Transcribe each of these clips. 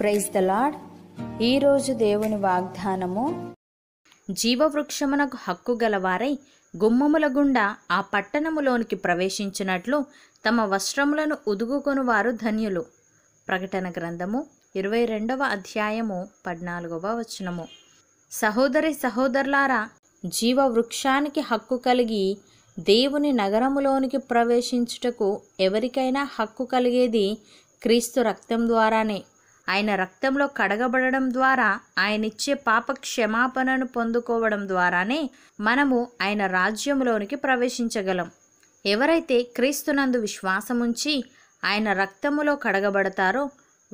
praise the lord ఈరోజు దేవుని వాగ్దానము జీవవృక్షమునకు హక్కు గలవారై గుమ్మముల గుండా ఆ పట్టణములోనికి ప్రవేశించినట్లు తమ వస్త్రములను ఉదుగుకొని వారు ధన్యులు ప్రకటన గ్రంథము ఇరవై రెండవ అధ్యాయము పద్నాలుగవ వచనము సహోదరి సహోదరులారా జీవవృక్షానికి హక్కు కలిగి దేవుని నగరములోనికి ప్రవేశించుటకు ఎవరికైనా హక్కు కలిగేది క్రీస్తు రక్తం ద్వారానే ఆయన రక్తంలో కడగబడడం ద్వారా ఆయన ఇచ్చే పాప క్షమాపణను పొందుకోవడం ద్వారానే మనము ఆయన రాజ్యంలోనికి ప్రవేశించగలం ఎవరైతే క్రీస్తునందు విశ్వాసముంచి ఆయన రక్తములో కడగబడతారో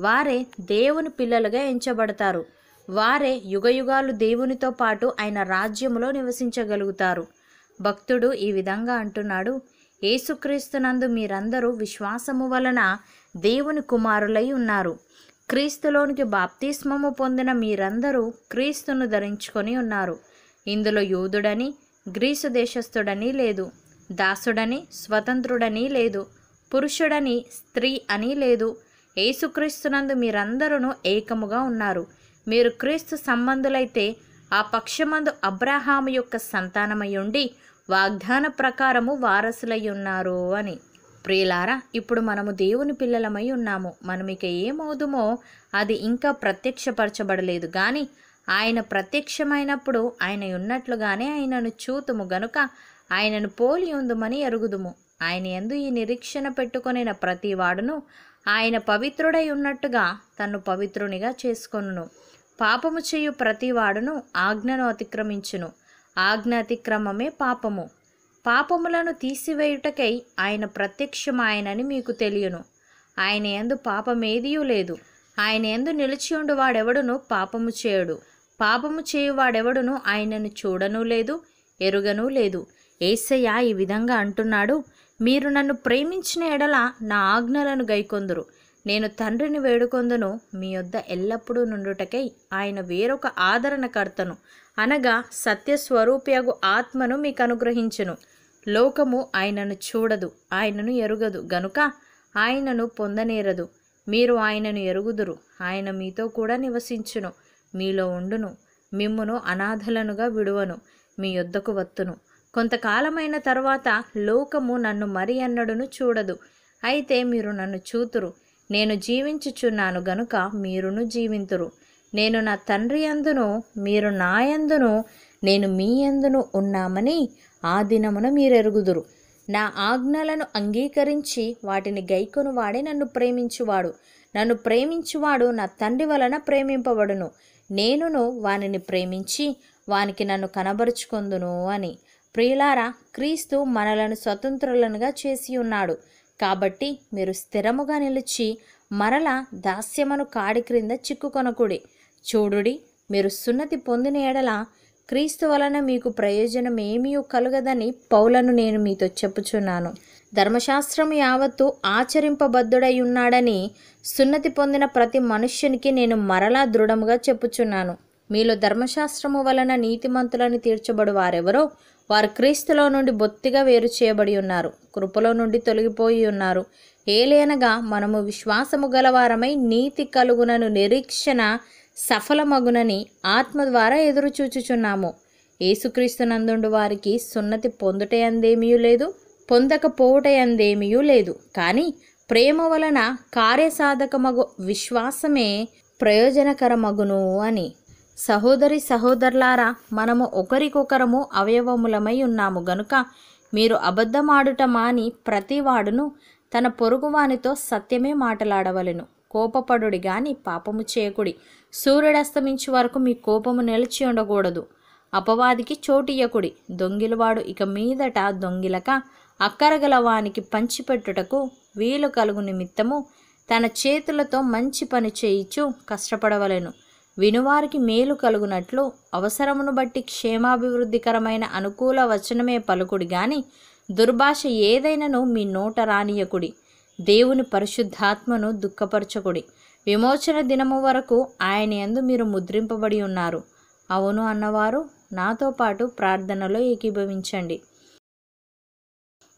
వారే దేవుని పిల్లలుగా ఎంచబడతారు వారే యుగయుగాలు దేవునితో పాటు ఆయన రాజ్యములో నివసించగలుగుతారు భక్తుడు ఈ విధంగా అంటున్నాడు ఏసుక్రీస్తునందు మీరందరూ విశ్వాసము వలన దేవుని కుమారులై ఉన్నారు క్రీస్తులోనికి బాప్తిస్మము పొందిన మీరందరూ క్రీస్తును ధరించుకొని ఉన్నారు ఇందులో యూదుడని గ్రీసు దేశస్థుడని లేదు దాసుడని స్వతంత్రుడని లేదు పురుషుడని స్త్రీ అని లేదు ఏసుక్రీస్తునందు మీరందరూ ఏకముగా ఉన్నారు మీరు క్రీస్తు సంబంధులైతే ఆ పక్షమందు అబ్రహాము యొక్క సంతానమై ఉండి వాగ్దాన ప్రకారము వారసులై ఉన్నారు అని ప్రియులారా ఇప్పుడు మనము దేవుని పిల్లలమై ఉన్నాము మనం ఇక ఏమవుదుమో అది ఇంకా ప్రత్యక్షపరచబడలేదు కానీ ఆయన ప్రత్యక్షమైనప్పుడు ఆయన ఉన్నట్లుగానే ఆయనను చూతుము గనుక ఆయనను పోలి ఉందమని ఎరుగుదుము ఆయన ఎందు ఈ నిరీక్షణ పెట్టుకొనిన ప్రతివాడును ఆయన పవిత్రుడై ఉన్నట్టుగా తన్ను పవిత్రునిగా చేసుకొనును పాపము చేయు ప్రతివాడును ఆజ్ఞను అతిక్రమించును ఆజ్ఞ అతిక్రమమే పాపము పాపములను తీసివేయుటకై ఆయన ప్రత్యక్షమాయనని మీకు తెలియను ఆయన ఎందు పాపమేదీ లేదు ఆయన ఎందు నిలిచి వాడెవడును పాపము చేయడు పాపము చేయువాడెవడును ఆయనను చూడను లేదు ఎరుగనూ లేదు ఏసయ్య ఈ విధంగా అంటున్నాడు మీరు నన్ను ప్రేమించిన ఎడల నా ఆజ్ఞలను గైకొందరు నేను తండ్రిని వేడుకొందును మీ యొద్ద ఎల్లప్పుడూ నుండుటకై ఆయన వేరొక ఆదరణకర్తను అనగా సత్యస్వరూపియగు ఆత్మను మీకు అనుగ్రహించును లోకము ఆయనను చూడదు ఆయనను ఎరుగదు గనుక ఆయనను పొందనేరదు మీరు ఆయనను ఎరుగుదురు ఆయన మీతో కూడా నివసించును మీలో ఉండును మిమ్మును అనాథలనుగా విడువను మీ యొద్దకు వత్తును కొంతకాలమైన తర్వాత లోకము నన్ను మరి అన్నడును చూడదు అయితే మీరు నన్ను చూతురు నేను జీవించుచున్నాను గనుక మీరును జీవింతురు నేను నా తండ్రి అందును మీరు నా ఎందును నేను మీ ఎందును ఉన్నామని ఆ దినమున మీరెరుగుదురు నా ఆజ్ఞలను అంగీకరించి వాటిని గైకొను వాడే నన్ను ప్రేమించువాడు నన్ను ప్రేమించువాడు నా తండ్రి వలన ప్రేమింపబడును నేనును వానిని ప్రేమించి వానికి నన్ను కనబరుచుకొందును అని ప్రియులారా క్రీస్తు మనలను స్వతంత్రులనుగా చేసి ఉన్నాడు కాబట్టి మీరు స్థిరముగా నిలిచి మరల దాస్యమను కాడి క్రింద చిక్కుకొనకుడి చూడుడి మీరు సున్నతి పొందిన ఎడల క్రీస్తు వలన మీకు ప్రయోజనం ఏమీ కలగదని పౌలను నేను మీతో చెప్పుచున్నాను ధర్మశాస్త్రం యావత్తు ఆచరింపబద్ధుడై ఉన్నాడని సున్నతి పొందిన ప్రతి మనుష్యునికి నేను మరలా దృఢముగా చెప్పుచున్నాను మీలో ధర్మశాస్త్రము వలన నీతిమంతులని తీర్చబడు వారెవరో వారు క్రీస్తులో నుండి బొత్తిగా వేరు చేయబడి ఉన్నారు కృపలో నుండి తొలగిపోయి ఉన్నారు ఏలేనగా మనము విశ్వాసము గలవారమై నీతి కలుగునను నిరీక్షణ సఫలమగునని ఆత్మ ద్వారా ఎదురుచూచుచున్నాము యేసుక్రీస్తునందుండు వారికి సున్నతి పొందుట అందేమీ లేదు పొందకపోవుట లేదు కానీ ప్రేమ వలన కార్యసాధకమగు విశ్వాసమే ప్రయోజనకరమగును అని సహోదరి సహోదరులారా మనము ఒకరికొకరము అవయవములమై ఉన్నాము గనుక మీరు అబద్ధమాడుట మాని ప్రతివాడును తన పొరుగువానితో సత్యమే మాటలాడవలను కోపపడుడి గాని పాపము చేయకుడి సూర్యుడస్తమించి వరకు మీ కోపము నిలిచి ఉండకూడదు అపవాదికి చోటియకుడి దొంగిలవాడు ఇక మీదట దొంగిలక అక్కరగల వానికి పంచిపెట్టుటకు వీలు కలుగు నిమిత్తము తన చేతులతో మంచి పని చేయిచు కష్టపడవలెను వినువారికి మేలు కలుగునట్లు అవసరమును బట్టి క్షేమాభివృద్ధికరమైన అనుకూల వచనమే పలుకుడి గాని దుర్భాష ఏదైనను మీ నోట రానియకుడి దేవుని పరిశుద్ధాత్మను దుఃఖపరచకుడి విమోచన దినము వరకు ఆయన ఎందు మీరు ముద్రింపబడి ఉన్నారు అవును అన్నవారు నాతో పాటు ప్రార్థనలో ఏకీభవించండి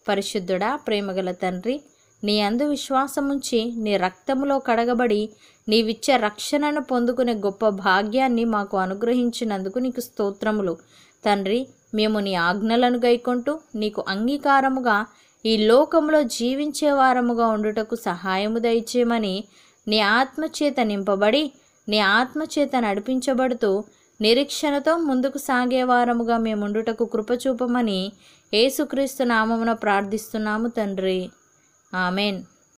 పరిశుద్ధుడా ప్రేమగల తండ్రి నీ అందు విశ్వాసముంచి నీ రక్తములో కడగబడి నీవిచ్చే రక్షణను పొందుకునే గొప్ప భాగ్యాన్ని మాకు అనుగ్రహించినందుకు నీకు స్తోత్రములు తండ్రి మేము నీ ఆజ్ఞలను గైకొంటూ నీకు అంగీకారముగా ఈ లోకంలో జీవించే వారముగా ఉండుటకు సహాయము దయచేయమని నీ ఆత్మచేత నింపబడి నీ ఆత్మచేత నడిపించబడుతూ నిరీక్షణతో ముందుకు సాగే వారముగా మేముండుటకు కృపచూపమని ఏసుక్రీస్తు నామమున ప్రార్థిస్తున్నాము తండ్రి ఆమెన్